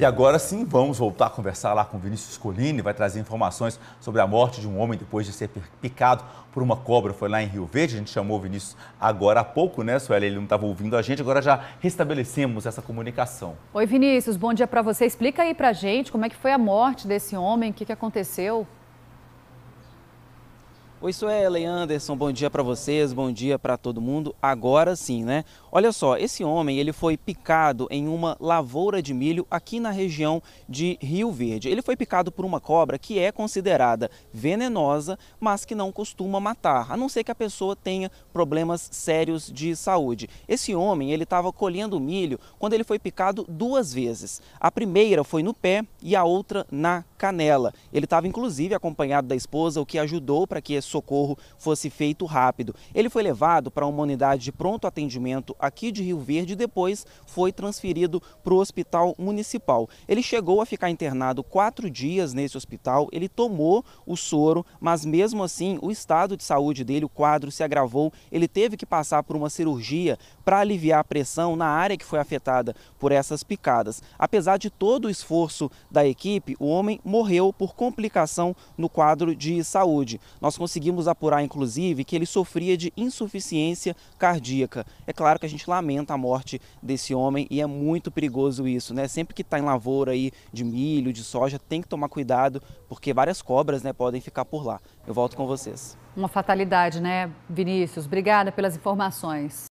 E agora sim, vamos voltar a conversar lá com Vinícius Colini, vai trazer informações sobre a morte de um homem depois de ser picado por uma cobra. Foi lá em Rio Verde, a gente chamou o Vinícius agora há pouco, né, Sueli? Ele não estava ouvindo a gente, agora já restabelecemos essa comunicação. Oi, Vinícius, bom dia para você. Explica aí para gente como é que foi a morte desse homem, o que, que aconteceu? Oi, Suelen é Anderson, bom dia para vocês, bom dia para todo mundo. Agora sim, né? Olha só, esse homem ele foi picado em uma lavoura de milho aqui na região de Rio Verde. Ele foi picado por uma cobra que é considerada venenosa, mas que não costuma matar, a não ser que a pessoa tenha problemas sérios de saúde. Esse homem ele estava colhendo milho quando ele foi picado duas vezes. A primeira foi no pé e a outra na canela. Ele estava inclusive acompanhado da esposa, o que ajudou para que esse socorro fosse feito rápido. Ele foi levado para uma unidade de pronto atendimento aqui de Rio Verde e depois foi transferido para o hospital municipal. Ele chegou a ficar internado quatro dias nesse hospital, ele tomou o soro, mas mesmo assim o estado de saúde dele, o quadro se agravou, ele teve que passar por uma cirurgia para aliviar a pressão na área que foi afetada por essas picadas. Apesar de todo o esforço da equipe, o homem morreu por complicação no quadro de saúde. Nós conseguimos conseguimos apurar, inclusive, que ele sofria de insuficiência cardíaca. É claro que a gente lamenta a morte desse homem e é muito perigoso isso, né? Sempre que está em lavoura aí de milho, de soja, tem que tomar cuidado, porque várias cobras né, podem ficar por lá. Eu volto com vocês. Uma fatalidade, né, Vinícius? Obrigada pelas informações.